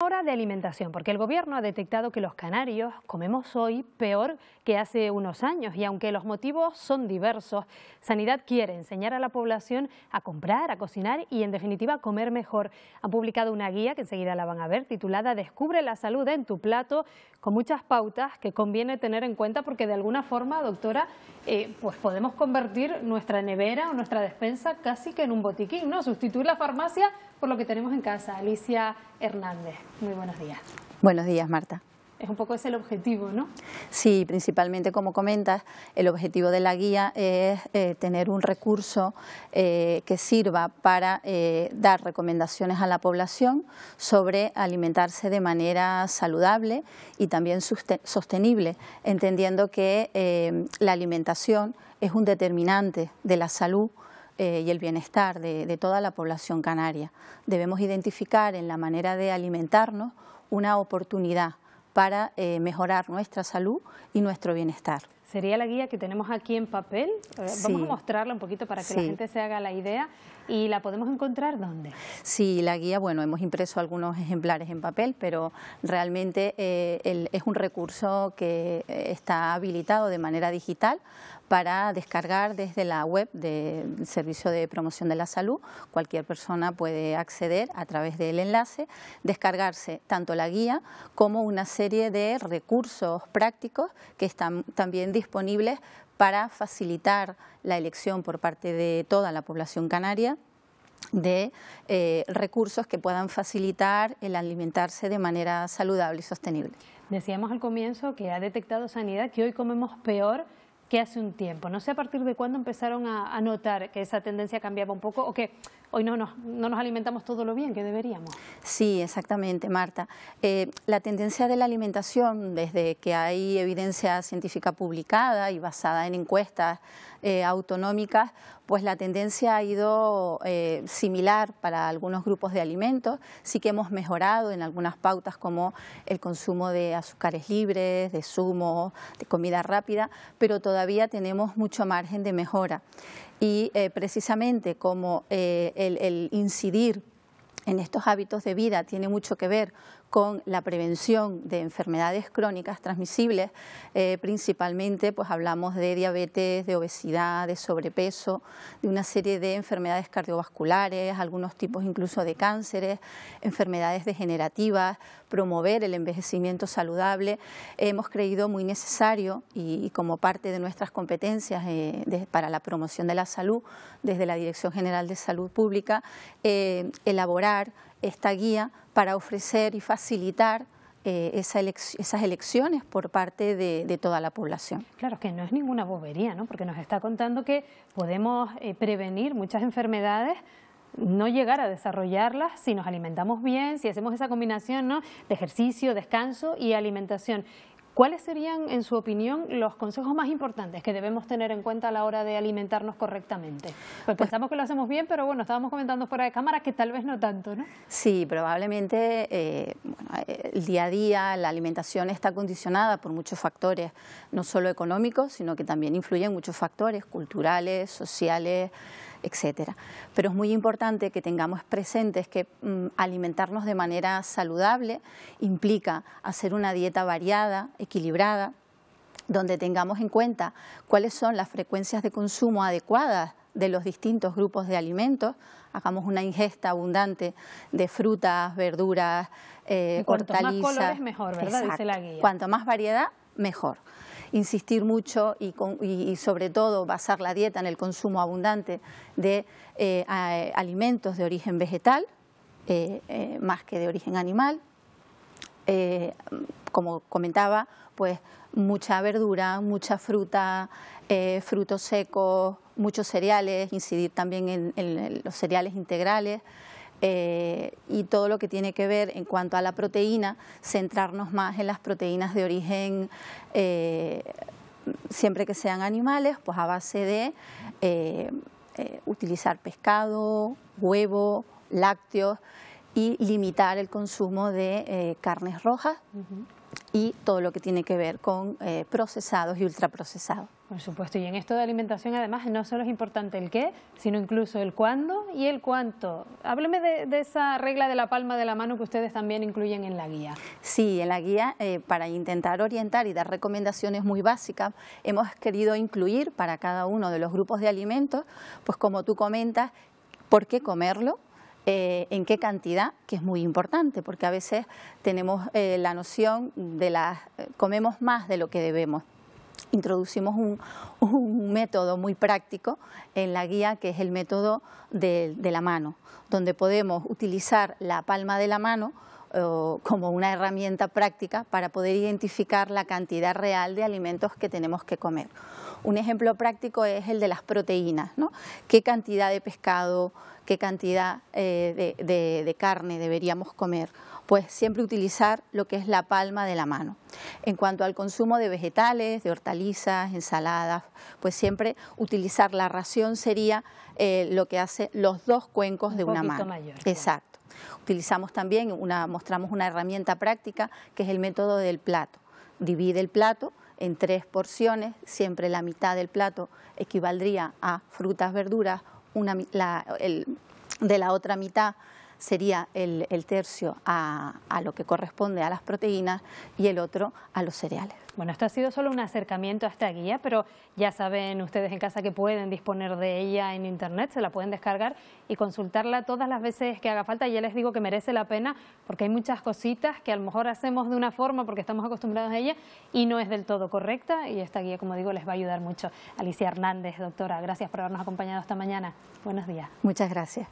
...hora de alimentación, porque el gobierno ha detectado que los canarios comemos hoy peor que hace unos años y aunque los motivos son diversos, Sanidad quiere enseñar a la población a comprar, a cocinar y en definitiva a comer mejor. Han publicado una guía que enseguida la van a ver titulada Descubre la salud en tu plato con muchas pautas que conviene tener en cuenta porque de alguna forma, doctora, eh, pues podemos convertir nuestra nevera o nuestra despensa casi que en un botiquín, ¿no? Sustituir la farmacia por lo que tenemos en casa. Alicia Hernández, muy buenos días. Buenos días, Marta. Es un poco ese el objetivo, ¿no? Sí, principalmente, como comentas, el objetivo de la guía es eh, tener un recurso eh, que sirva para eh, dar recomendaciones a la población sobre alimentarse de manera saludable y también sostenible, entendiendo que la alimentación es un determinante de la salud eh, y el bienestar de, toda la población canaria. Debemos identificar en la manera de alimentarnos una oportunidad para eh, mejorar nuestra salud y nuestro bienestar. Sería la guía que tenemos aquí en papel. Eh, vamos a mostrarla un poquito para que la gente se haga la idea. ¿Y la podemos encontrar dónde? Sí, la guía, bueno, hemos impreso algunos ejemplares en papel, pero realmente es un recurso que está habilitado de manera digital para descargar desde la web del Servicio de Promoción de la Salud. Cualquier persona puede acceder a través del enlace, descargarse tanto la guía como una serie de recursos prácticos que están también disponibles para facilitar la elección por parte de toda la población canaria de eh, recursos que puedan facilitar el alimentarse de manera saludable y sostenible. Decíamos al comienzo que ha detectado Sanidad que hoy comemos peor que hace un tiempo. No sé a partir de cuándo empezaron a, notar que esa tendencia cambiaba un poco o que hoy no nos, no nos alimentamos todo lo bien que deberíamos. Sí, exactamente, Marta. Eh, la tendencia de la alimentación, desde que hay evidencia científica publicada y basada en encuestas eh, autonómicas, pues la tendencia ha ido eh, similar para algunos grupos de alimentos. Sí que hemos mejorado en algunas pautas como el consumo de azúcares libres, de zumo, de comida rápida, pero todavía tenemos mucho margen de mejora y eh, precisamente como eh, el, el incidir en estos hábitos de vida tiene mucho que ver con la prevención de enfermedades crónicas transmisibles, eh, principalmente pues hablamos de diabetes, de obesidad, de sobrepeso, de una serie de enfermedades cardiovasculares, algunos tipos incluso de cánceres, enfermedades degenerativas, promover el envejecimiento saludable. Hemos creído muy necesario y, como parte de nuestras competencias eh, para la promoción de la salud, desde la Dirección General de Salud Pública, eh, elaborar esta guía para ofrecer y facilitar eh, esa esas elecciones por parte de, toda la población. Claro, que no es ninguna bobería, ¿no? porque nos está contando que podemos eh, prevenir muchas enfermedades no llegar a desarrollarlas si nos alimentamos bien, si hacemos esa combinación ¿no? de ejercicio, descanso y alimentación. ¿Cuáles serían, en su opinión, los consejos más importantes que debemos tener en cuenta a la hora de alimentarnos correctamente? Pues, pues pensamos que lo hacemos bien, pero bueno, estábamos comentando fuera de cámara que tal vez no tanto, ¿no? Sí, probablemente eh, el día a día, la alimentación está condicionada por muchos factores, no solo económicos, sino que también influyen muchos factores culturales, sociales, etcétera. Pero es muy importante que tengamos presentes que mm, alimentarnos de manera saludable implica hacer una dieta variada, equilibrada, donde tengamos en cuenta cuáles son las frecuencias de consumo adecuadas de los distintos grupos de alimentos, hagamos una ingesta abundante de frutas, verduras, eh, hortalizas. Cuanto más colores mejor, ¿verdad? Dice la guía. Cuanto más variedad, mejor insistir mucho y, sobre todo basar la dieta en el consumo abundante de eh, alimentos de origen vegetal, eh, eh, más que de origen animal. como comentaba, pues mucha verdura, mucha fruta, frutos secos, muchos cereales, incidir también en los cereales integrales. Eh, y todo lo que tiene que ver en cuanto a la proteína, centrarnos más en las proteínas de origen, eh, siempre que sean animales, pues a base de eh, utilizar pescado, huevo, lácteos y limitar el consumo de carnes rojas y todo lo que tiene que ver con eh, procesados y ultraprocesados. Por supuesto, y en esto de alimentación además no solo es importante el qué, sino incluso el cuándo y el cuánto. Hábleme de, esa regla de la palma de la mano que ustedes también incluyen en la guía. Sí, en la guía eh, para intentar orientar y dar recomendaciones muy básicas hemos querido incluir para cada uno de los grupos de alimentos, pues como tú comentas, por qué comerlo, eh, en qué cantidad, que es muy importante, porque a veces tenemos eh, la noción de las eh, comemos más de lo que debemos. Introducimos un, método muy práctico en la guía que es el método de la mano, donde podemos utilizar la palma de la mano como una herramienta práctica para poder identificar la cantidad real de alimentos que tenemos que comer. Un ejemplo práctico es el de las proteínas, ¿no? ¿Qué cantidad de pescado, qué cantidad eh, de, carne deberíamos comer? Pues siempre utilizar lo que es la palma de la mano. En cuanto al consumo de vegetales, de hortalizas, ensaladas, pues siempre utilizar la ración sería eh, lo que hace los dos cuencos de una mano. Mayor, Exacto. Utilizamos también, una, mostramos una herramienta práctica que es el método del plato. Divide el plato en tres porciones, siempre la mitad del plato equivaldría a frutas, verduras, una, la, el, de la otra mitad sería el, tercio a, a, lo que corresponde a las proteínas y el otro a los cereales. Bueno, esto ha sido solo un acercamiento a esta guía, pero ya saben ustedes en casa que pueden disponer de ella en internet, se la pueden descargar y consultarla todas las veces que haga falta. Ya les digo que merece la pena porque hay muchas cositas que a lo mejor hacemos de una forma porque estamos acostumbrados a ella y no es del todo correcta y esta guía, como digo, les va a ayudar mucho. Alicia Hernández, doctora, gracias por habernos acompañado esta mañana. Buenos días. Muchas gracias.